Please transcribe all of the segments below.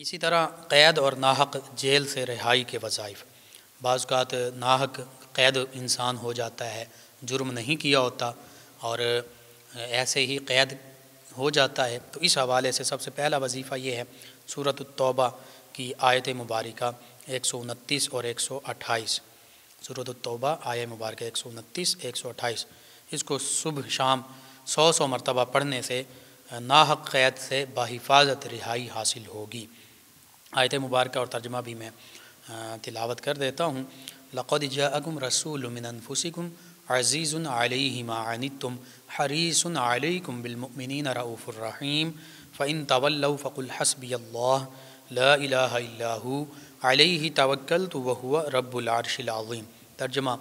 इसी तरह क़ैद और नाहक जेल से रिहाई के वज़ाइफ बाज़ात नाहक क़ैद इंसान हो जाता है जुर्म नहीं किया होता और ऐसे ही क़ैद हो जाता है तो इस हवाले से सबसे पहला वजीफ़ा ये है सूरत तौबा की आयत मुबारक एक सौ उनतीस और एक सौ अट्ठाईस सूरत तौबा आय मुबारक एक सौ उनतीस एक सौ अट्ठाईस इसको सुबह शाम सौ सौ मरतबा पढ़ने से नाहक क़ैद से बाहिफाजत रिहाई हासिल होगी आयत मुबारक और तर्जमा भी मैं तिलावत कर देता हूँ लक़द जाकुम रसूल मिनफुसिकुम अज़ीज़ आलिमा तुम हरीस आलिकुम बिलमिन रऊफ़ुररहीम फ़िन तवल्ल फ़कुल हसबी अल्लाह लाहू अलही तवक्ल तो वह रबारशिलाम तर्जमा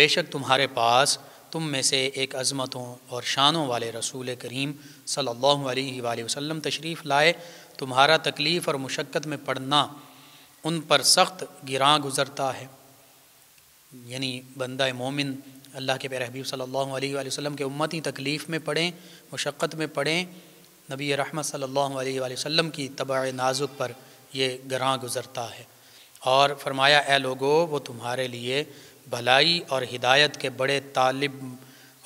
बेशक तुम्हारे पास तुम में से एक अज़मतों और शानों वाले रसूल करीम सल्लल्लाहु अलैहि वसल्लम तशरीफ़ लाए तुम्हारा तकलीफ़ और मुशक्क़त में पड़ना उन पर सख्त गिरा गुज़रता है यानी बंदा मोमिन अल्लाह के प्यारे हबीब सल्लल्लाहु अलैहि वसल्लम के उम्मती तकलीफ़ में पड़ें मुशक्क़त में पड़ें नबी रहमत सल्लल्लाहु अलैहि की तबाह नाजुक पर ये गरां गुज़रता है और फरमाया ए लोगो वो तुम्हारे लिए भलाई और हिदायत के बड़े तालब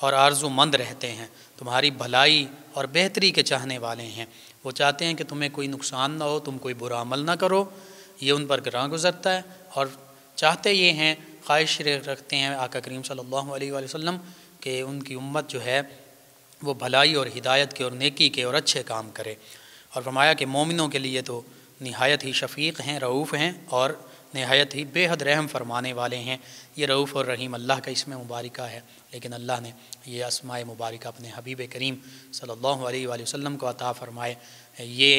और आर्जुमंद रहते हैं तुम्हारी भलाई और बेहतरी के चाहने वाले हैं वो चाहते हैं कि तुम्हें कोई नुकसान ना हो तुम कोई बुरा अमल ना करो ये उन पर ग्रह गुजरता है और चाहते ये हैं ख्वाहिश रखते हैं आका करीम सल्लल्लाहु अलैहि वसल्लम कि उनकी उम्मत जो है वो भलाई और हिदायत के और नेकी के और अच्छे काम करे और फरमाया कि मोमिनों के लिए तो नहायत ही शफीक हैं रऊफ़ हैं और नहायत ही बेहद रहम फरमाने वाले हैं ये रऊफ़ और रहीम अल्लाह का इसमें मुबारका है लेकिन अल्लाह ने यह आसमाय मुबारक अपने हबीब करीम सल्लल्लाहु वसम को अता फ़रमाए ये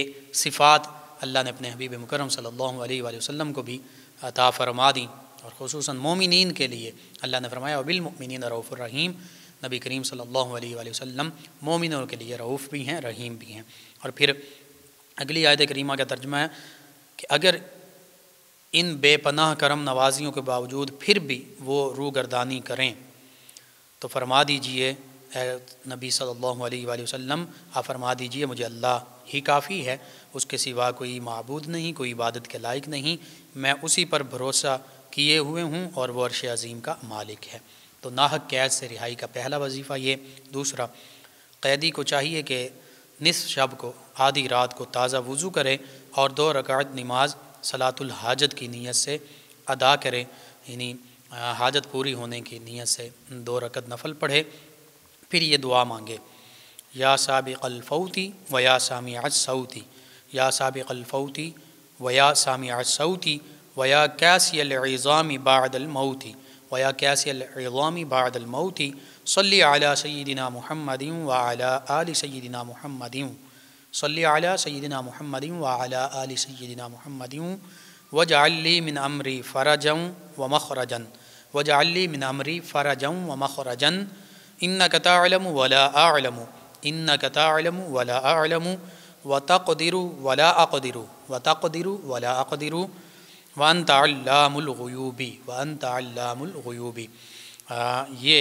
सिफ़ात अल्लाह ने अपने हबीब मुकरम सल्ला वसम को भी अता फ़रमा दी और खसूस मोमिन के लिए अल्लाह ने फरमाया अबिलमिन रऊफ़ुररहीम नबी करीम सल्ला वसम मोमिनों के लिए रऊफ़ भी हैं रहीम भी हैं और फिर अगली आयद करीमा का तर्जमा है कि अगर इन बेपनाह करम नवाजियों के बावजूद फिर भी वो गर्दानी करें तो फरमा दीजिए नबी सल्लल्लाहु अलैहि वसल्लम आप फरमा दीजिए मुझे अल्लाह ही काफ़ी है उसके सिवा कोई मबूद नहीं कोई इबादत के लायक नहीं मैं उसी पर भरोसा किए हुए हूँ और वो अरश अजीम का मालिक है तो नाहक कैद से रिहाई का पहला वजीफ़ा ये दूसरा कैदी को चाहिए कि निस शब को आधी रात को ताज़ा वज़ू करे और दो रकात नमाज सलातुल हाजत की नीयत से अदा करें यानी हाजत पूरी होने की नीयत से दो रकत नफल पढ़े फिर ये दुआ मांगे या सबक अलफ़ौती व या सामी आज सऊती या सबक अलफ़ौती व या सामी आज सऊती व या बादल मऊती व या बादल मऊती सल्ली आला सैदिना महमदिन व आला आली सैदिना महमदिन सल अला सैदिना महमद वाला अली सैदिना महमद वजाली मिन अमरी फ़रजम व मखरजन वजाली मिन अमरी फ़रजम व मखरजन इन कतालम वला आलम इन कतालम वला आलम व तकदिर वला अकदिर व तकदिर वला अकदिर वन तामुलूबी वन तामुलूबी ये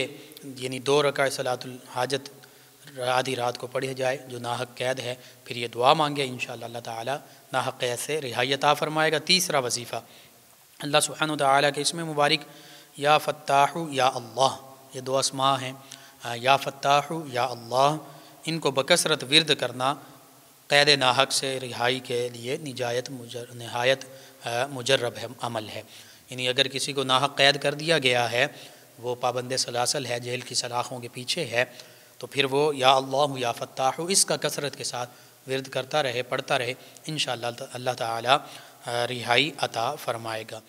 यानी दो रकाय सलातुल हाजत आधी रात को पढ़ी जाए जो नाहक कैद है फिर ये दुआ मांगे इन अल्लाह ताला नाहक कैद से रिहायता फरमाएगा तीसरा वजीफ़ा अल्लाह सुबहान ताली के इसमें मुबारक या फ़त्ताह या अल्लाह ये दो असमा हैं या फ़त्ताह या अल्लाह इनको बकसरत विरद करना कैद नाहक से रिहाई के लिए निजायत मुजर नहायत मुजरब है अमल है यानी अगर किसी को नाहक कैद कर दिया गया है वो पाबंद सलासल है जेल की सलाखों के पीछे है तो फिर वो या अल्लाह या फ़त्ताह इसका कसरत के साथ विरद करता रहे पढ़ता रहे इन अल्लाह ताला रिहाई अता फ़रमाएगा